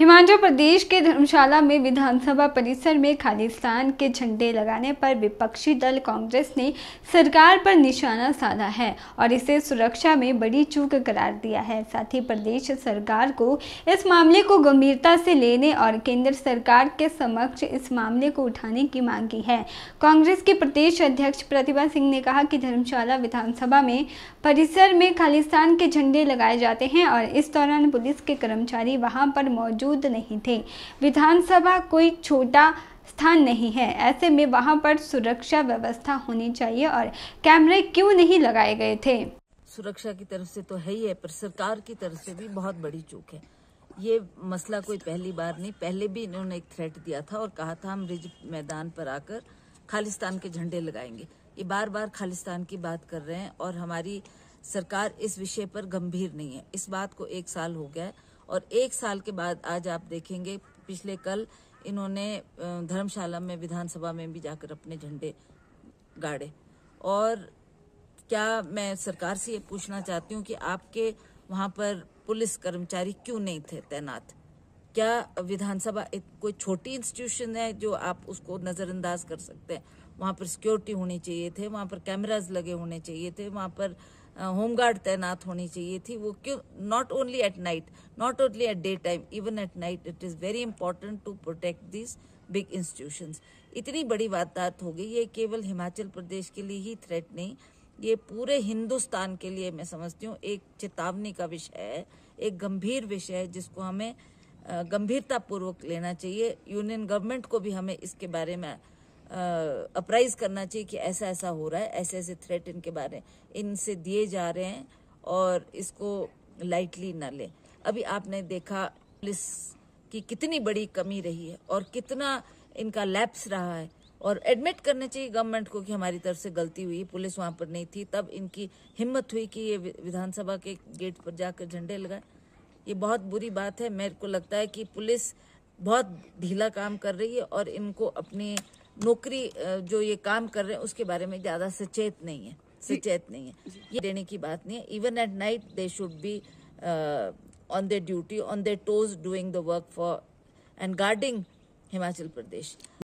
हिमाचल प्रदेश के धर्मशाला में विधानसभा परिसर में खालिस्तान के झंडे लगाने पर विपक्षी दल कांग्रेस ने सरकार पर निशाना साधा है और इसे सुरक्षा में बड़ी चूक करार दिया है साथ ही प्रदेश सरकार को इस मामले को गंभीरता से लेने और केंद्र सरकार के समक्ष इस मामले को उठाने की मांग की है कांग्रेस के प्रदेश अध्यक्ष प्रतिभा सिंह ने कहा कि धर्मशाला विधानसभा में परिसर में खालिस्तान के झंडे लगाए जाते हैं और इस दौरान पुलिस के कर्मचारी वहाँ पर मौजूद मौजूद नहीं थे विधानसभा कोई छोटा स्थान नहीं है ऐसे में वहाँ पर सुरक्षा व्यवस्था होनी चाहिए और कैमरे क्यों नहीं लगाए गए थे सुरक्षा की तरफ से तो है ही है पर सरकार की तरफ से भी बहुत बड़ी चूक है ये मसला कोई पहली बार नहीं पहले भी इन्होंने एक थ्रेट दिया था और कहा था हम रिज मैदान पर आकर खालिस्तान के झंडे लगाएंगे ये बार बार खालिस्तान की बात कर रहे हैं और हमारी सरकार इस विषय पर गंभीर नहीं है इस बात को एक साल हो गया है और एक साल के बाद आज आप देखेंगे पिछले कल इन्होंने धर्मशाला में विधानसभा में भी जाकर अपने झंडे गाड़े और क्या मैं सरकार से ये पूछना चाहती हूँ कि आपके वहाँ पर पुलिस कर्मचारी क्यों नहीं थे तैनात क्या विधानसभा एक कोई छोटी इंस्टीट्यूशन है जो आप उसको नज़रअंदाज कर सकते हैं वहां पर सिक्योरिटी होनी चाहिए थे वहाँ पर कैमराज लगे होने चाहिए थे वहां पर होमगार्ड तैनात होनी चाहिए थी वो क्यों not only at night not only at day time even at night it is very important to protect this big institutions इतनी बड़ी वारदात हो गई ये केवल हिमाचल प्रदेश के लिए ही थ्रेट नहीं ये पूरे हिंदुस्तान के लिए मैं समझती हूँ एक चेतावनी का विषय है एक गंभीर विषय है जिसको हमें गंभीरतापूर्वक लेना चाहिए यूनियन गवर्नमेंट को भी हमें इसके बारे में अपराइज करना चाहिए कि ऐसा ऐसा हो रहा है ऐसे ऐसे थ्रेट इनके बारे इनसे दिए जा रहे हैं और इसको लाइटली ना ले अभी आपने देखा पुलिस की कितनी बड़ी कमी रही है और कितना इनका लैप्स रहा है और एडमिट करना चाहिए गवर्नमेंट को कि हमारी तरफ से गलती हुई पुलिस वहां पर नहीं थी तब इनकी हिम्मत हुई कि ये विधानसभा के गेट पर जाकर झंडे लगाए ये बहुत बुरी बात है मेरे को लगता है कि पुलिस बहुत ढीला काम कर रही है और इनको अपनी नौकरी जो ये काम कर रहे हैं उसके बारे में ज्यादा सचेत नहीं है सचेत नहीं है ये देने की बात नहीं है even at night they should be on their duty on their toes doing the work for and guarding Himachal Pradesh